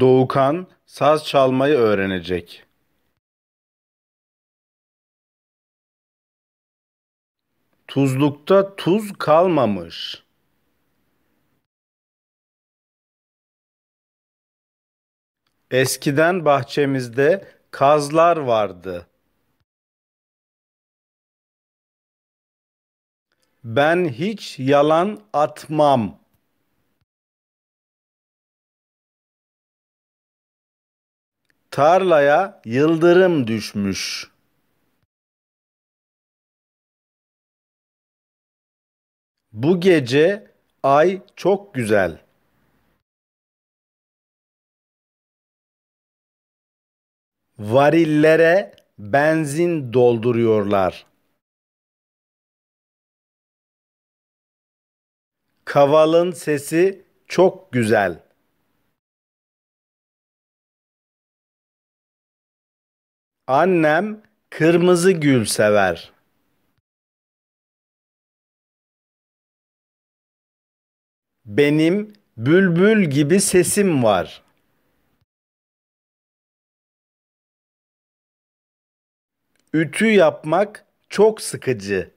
Doğukan saz çalmayı öğrenecek. Tuzlukta tuz kalmamış. Eskiden bahçemizde kazlar vardı. Ben hiç yalan atmam. Tarlaya yıldırım düşmüş. Bu gece ay çok güzel. Varillere benzin dolduruyorlar. Kavalın sesi çok güzel. Annem kırmızı gül sever. Benim bülbül gibi sesim var. Ütü yapmak çok sıkıcı.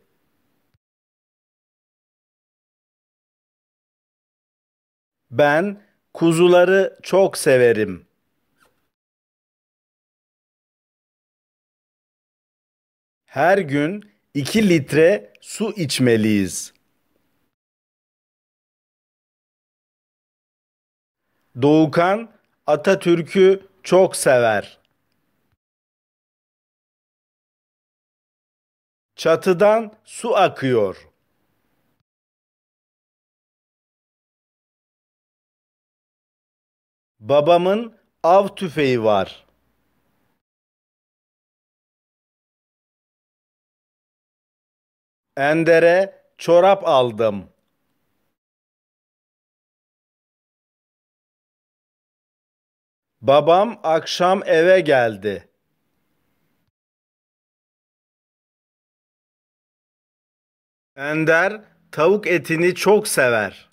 Ben kuzuları çok severim. Her gün 2 litre su içmeliyiz. Doğukan Atatürk'ü çok sever. Çatıdan su akıyor. Babamın av tüfeği var. Endere çorap aldım. Babam akşam eve geldi. Ender tavuk etini çok sever.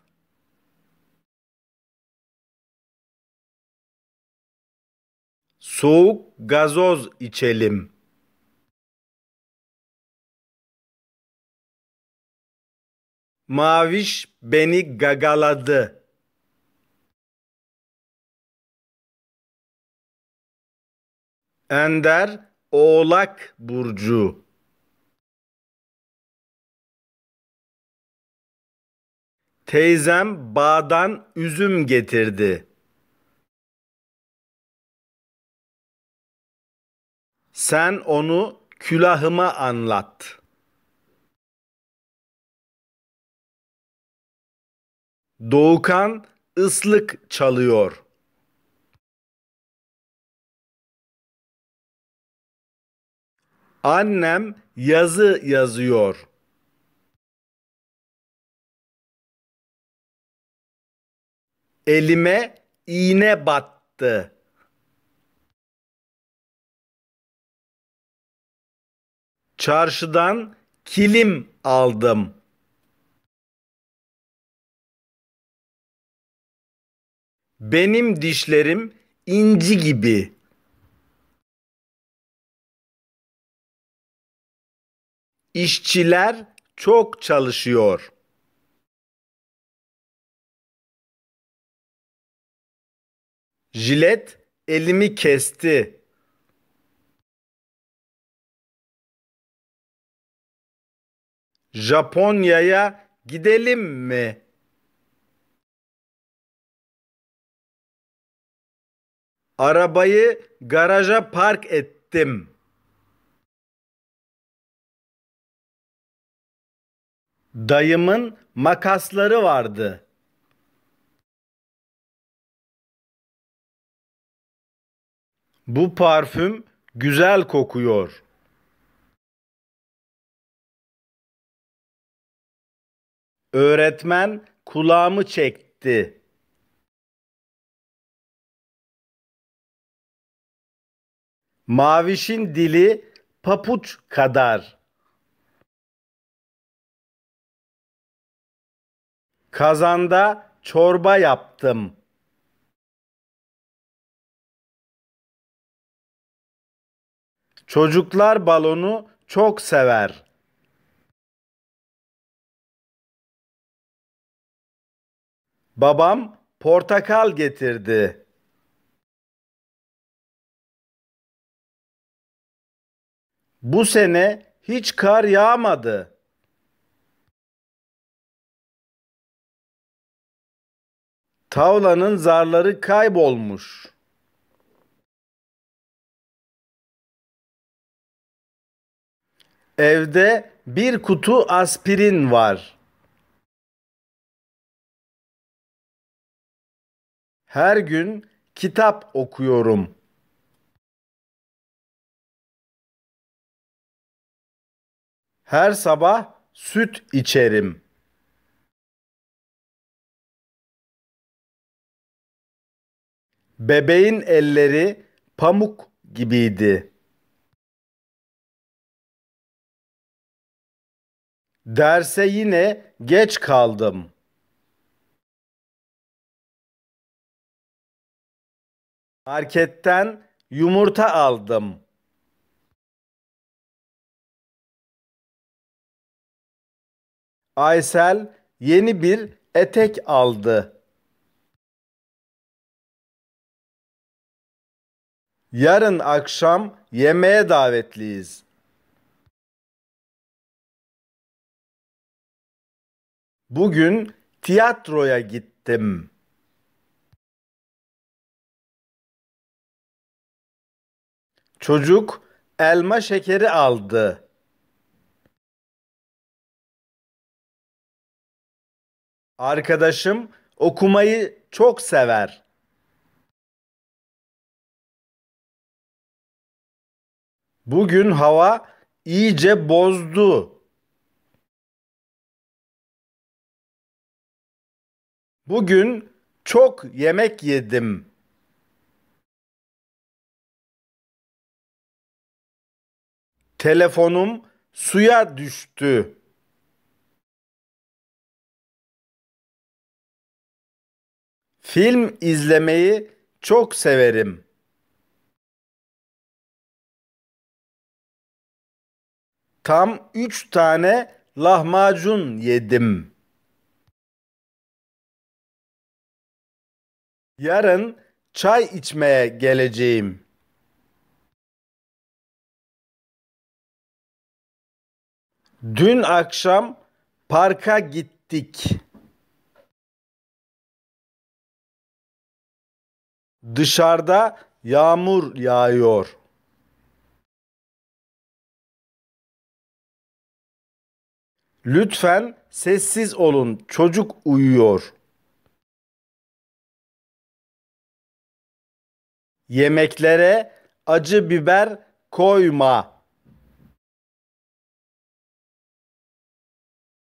Soğuk gazoz içelim. Maviş beni gagaladı. Ender Oğlak burcu. Teyzem bağdan üzüm getirdi. Sen onu külahıma anlat.'' Doğukan ıslık çalıyor. Annem yazı yazıyor. Elime iğne battı. Çarşıdan kilim aldım. Benim dişlerim inci gibi. İşçiler çok çalışıyor. Jilet elimi kesti. Japonya'ya gidelim mi? Arabayı garaja park ettim. Dayımın makasları vardı. Bu parfüm güzel kokuyor. Öğretmen kulağımı çekti. Mavişin dili papuç kadar. Kazanda çorba yaptım. Çocuklar balonu çok sever. Babam portakal getirdi. Bu sene hiç kar yağmadı. Tavlanın zarları kaybolmuş. Evde bir kutu aspirin var. Her gün kitap okuyorum. Her sabah süt içerim. Bebeğin elleri pamuk gibiydi. Derse yine geç kaldım. Marketten yumurta aldım. Aysel yeni bir etek aldı. Yarın akşam yemeğe davetliyiz. Bugün tiyatroya gittim. Çocuk elma şekeri aldı. Arkadaşım okumayı çok sever. Bugün hava iyice bozdu. Bugün çok yemek yedim. Telefonum suya düştü. Film izlemeyi çok severim. Tam üç tane lahmacun yedim. Yarın çay içmeye geleceğim. Dün akşam parka gittik. Dışarıda yağmur yağıyor. Lütfen sessiz olun. Çocuk uyuyor. Yemeklere acı biber koyma.